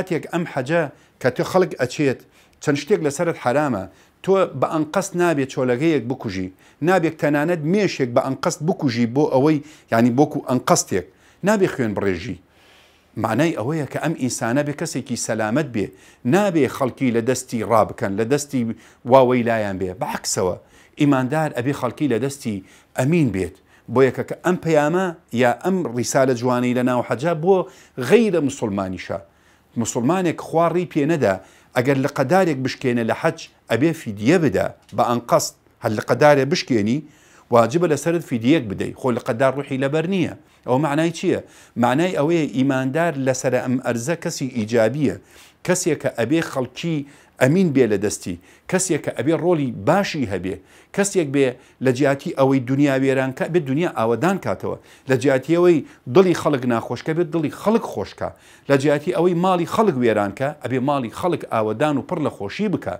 كاتيك أم حاجة كاتي خلق أشيت تنشتيك لسرد حرامة تو بانقص نابي تشولاغيك بوكوجي نابيك تناند ميشيك بانقص بوكوجي بو أوي يعني بوكو أنقصتك نابي خيون بريجي معناي اوي كأم انسان بكسي كي سلامت بي نابي خلقي لدستي راب كان لدستي واوي لايان بي سوا إيمان دار أبي خلقي لدستي أمين بيت بويك كأم بياما يا أم رسالة جواني لنا وحجاب بو غير مسلمانيشا مسلمانێک خواری پێنەدا ئەگەر لە قەدارێک بشکێنە لە حەج ئەبێ فیدە بدا بە ئەنقەست هەل لە قەدارێ بشکێنی واجبە لەسرت فیدیەک بدەیت خۆ لە قەدار ڕوحی لەبەر نییە ئەو معنای چییە؟ معنای ئەوەیە ئیماندار لەسرە ئەم ئەرزە کەسی ئیجابیە کەسێک کە ئەبێ خەڵکی ئەمین بێ لە دەستی کەسێک کە ئەبێ ڕۆلی باشی هەبێ کەسێک بێ لە جیاتی ئەوەی دنیا وێرانکە بێت دنیا ئاوادان کاتەوە لە جیاتیەوەی دڵی خەڵک ناخۆشکە بێت دڵی خەڵک خۆشکە لە جیاتی ئەوەی ماڵی خەڵک وێرانکە ئەبێ ماڵی خەڵک ئاوادان و پڕ لە خۆشی بکە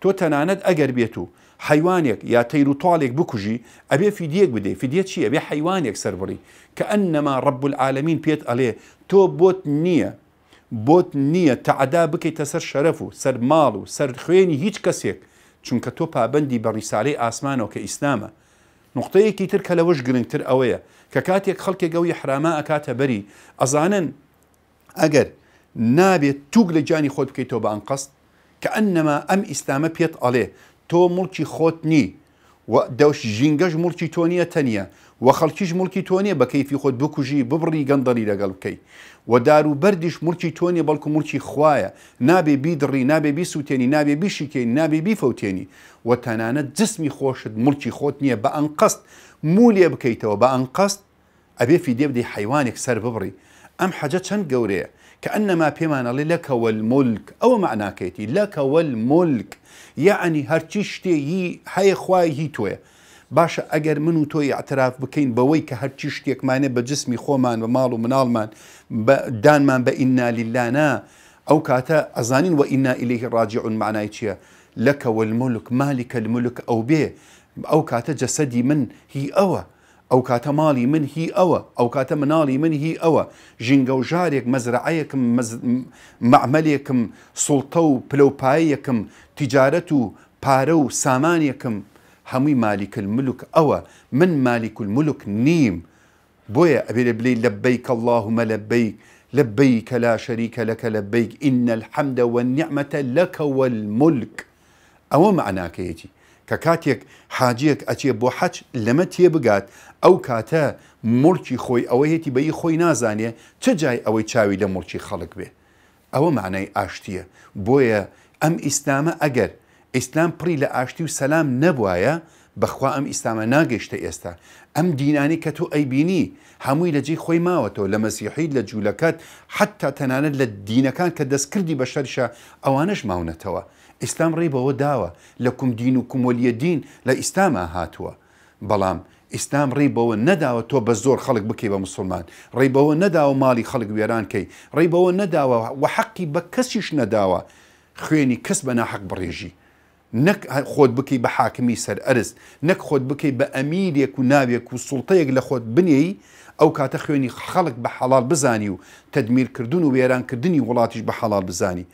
تۆ تەنانەت ئەگەر بێت و حيوانك يا تەیر طالك توالێک أبي في ديك بدي في ديك ئەبێ أبي حيوانك کە كأنما رب العالمين بيت عليه تو بوت نية بوت نية تعدا بك تسر شەرەف سر سەر سر خويني سەر كسيك چونك تو چونکە برسالة پابندی بە ڕیساالەی ئاسمانەوە کە ئیسلامە نقطەیەکی تر کە لەەوەش گرنگتر ئەوەیە کە کاتێک خەڵکێک حراما ئەکاتە بەری ئەزانن ئەگەر نابێت توک لە جانی خۆت بکەیتەوە بە ئەنقەست کە ئەنەما ئەم ئیسلامە تۆ مڵکی خۆت نی دەوش ژینگەش مڵکی تۆنیە تەنە و خەڵکیش مڵکی تۆنیە بە کەیفی خۆت بکوژی ببڕی گەندەلی لەگەڵ بکەی و دارو بەردیش مڵکی تۆنیە بەڵکو مڵکی خویە نابێ بیدڕی نابێ بی سووتێنی نابێ بیشیکەین نابێ بیفەوتێنی و تەنانە جسمی خۆشت مڵکی خۆت نییە بە ئەنقەست مولێ بکەیتەوە بە ئەنقەست ئەبێ فیدێ بدەی حیوانێک سەر ببڕی أم حاجات شن قوريه كأنما بيمان الله لك والملك أو معنى كيتي لك والملك يعني هرتشتي هي هاي خواي هي توي باشا أجر منو توي اعتراف بكين بويك هرتشتيك معناه بجسمي خومان ومال ومنال من دان من بإنا لله أو كاتا أزانين وإنا إليه راجعون معناه لك والملك مالك الملك أو بيه أو كاتا جسدي من هي أوى او کاته مالی من هي او او کاته منالی من هي او جنگو جاریك مزرعيك مز... معمليك سلطو پلوپاییك تجارتو بارو سامانيك همي مالك الملك او من مالك الملك نيم بويا ابي لبلي لبيك اللهم لبيك لبيك لا شريك لك لبيك ان الحمد والنعمه لك والملك او معناك يجي کە کاتێک حاجەک ئەچێ بۆ حەج لەمە تێبگات ئەو کاتە مڵکی خۆی ئەوە هێتی بەی خۆی نازانێ چه جای ئەوەی چاوی لە مڵکی خەڵک بێ ئەوە معنای ئاشتیە بۆیە ئەم ئیسلامە ئەگەر ئیسلام پری لە ئاشتی و سەسلام نەبواە بەخوا ئەم ئیسلامە ناگەیشتە ئێستا ئەم دینانی کە تۆ ئەیبینی هەمووی لەجێ خۆی ماوەتەوە لە مەسیحید لە جوولەکەت حتا تەنانەت لە دینەکان کە دەستکردی بە شەرشە ئەوانش ماونەتەوە ئیسلام ڕێبەوە داوە لە کوم دین و کومۆلیە دین لە ئیسلامە هاتووە بەڵام ئیسلام ڕێبەوە نەداوە تۆ بە زۆر خەڵک بکەی بە مسلمان ڕێبەوە نەداوە ماڵی خەڵک وێرانکەی ڕێبەوە نەداوە وە حەقی بە کەسیش نەداوە خوێنی کەس بە ناحەق بڕێژی نەک خۆت بکەی بە حاکمی سەر ئەرز نەک خۆت بکەی بە ئەمیرێک و ناوێک و سوڵتەیەک لە خۆت بنێی ئەو کاتە خوێنی خەڵک بە حەڵال بزانی و تدمیر کردوون و وێرانکردنی وڵاتیش بە حەڵال بزانی.